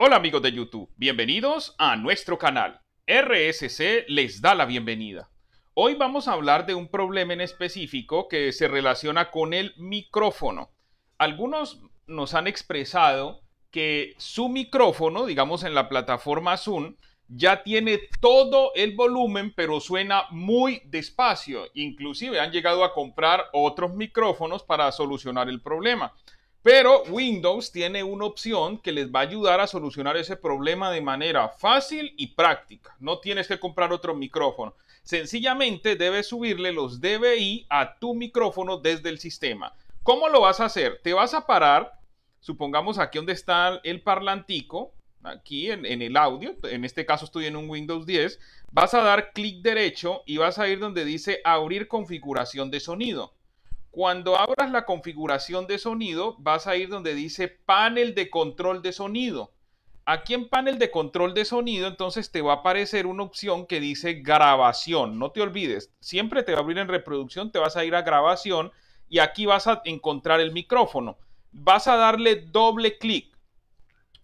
Hola amigos de YouTube, bienvenidos a nuestro canal. RSC les da la bienvenida. Hoy vamos a hablar de un problema en específico que se relaciona con el micrófono. Algunos nos han expresado que su micrófono, digamos en la plataforma Zoom, ya tiene todo el volumen, pero suena muy despacio. Inclusive han llegado a comprar otros micrófonos para solucionar el problema. Pero Windows tiene una opción que les va a ayudar a solucionar ese problema de manera fácil y práctica. No tienes que comprar otro micrófono. Sencillamente debes subirle los DBI a tu micrófono desde el sistema. ¿Cómo lo vas a hacer? Te vas a parar, supongamos aquí donde está el parlantico, aquí en, en, el audio, en este caso estoy en un Windows 10, vas a dar clic derecho y vas a ir donde dice abrir configuración de sonido. Cuando abras la configuración de sonido, vas a ir donde dice panel de control de sonido. Aquí en panel de control de sonido, entonces te va a aparecer una opción que dice grabación. No te olvides, siempre te va a abrir en reproducción, te vas a ir a grabación y aquí vas a encontrar el micrófono. Vas a darle doble clic.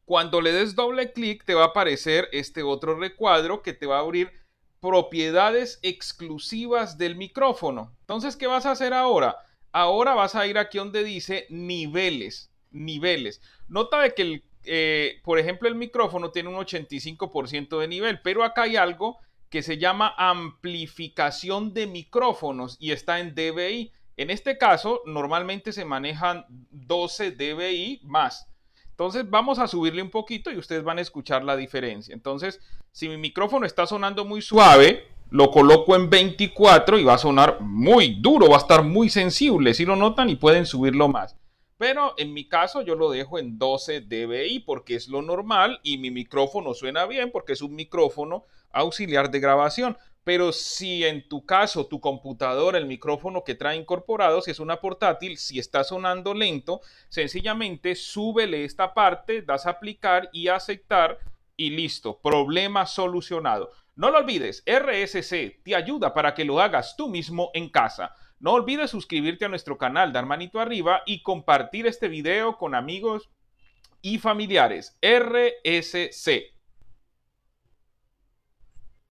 Cuando le des doble clic, te va a aparecer este otro recuadro que te va a abrir propiedades exclusivas del micrófono. Entonces, ¿qué vas a hacer ahora? Ahora vas a ir aquí donde dice niveles, niveles. Nota de que, el, eh, por ejemplo, el micrófono tiene un 85% de nivel, pero acá hay algo que se llama amplificación de micrófonos y está en DBI. En este caso, normalmente se manejan 12 dBi más. Entonces vamos a subirle un poquito y ustedes van a escuchar la diferencia. Entonces, si mi micrófono está sonando muy suave, lo coloco en 24 y va a sonar muy duro, va a estar muy sensible, si lo notan y pueden subirlo más. Pero en mi caso yo lo dejo en 12 dBi porque es lo normal y mi micrófono suena bien porque es un micrófono auxiliar de grabación. Pero si en tu caso tu computadora, el micrófono que trae incorporado, si es una portátil, si está sonando lento, sencillamente súbele esta parte, das aplicar y aceptar y listo, problema solucionado. No lo olvides, RSC te ayuda para que lo hagas tú mismo en casa. No olvides suscribirte a nuestro canal, dar manito arriba y compartir este video con amigos y familiares. RSC.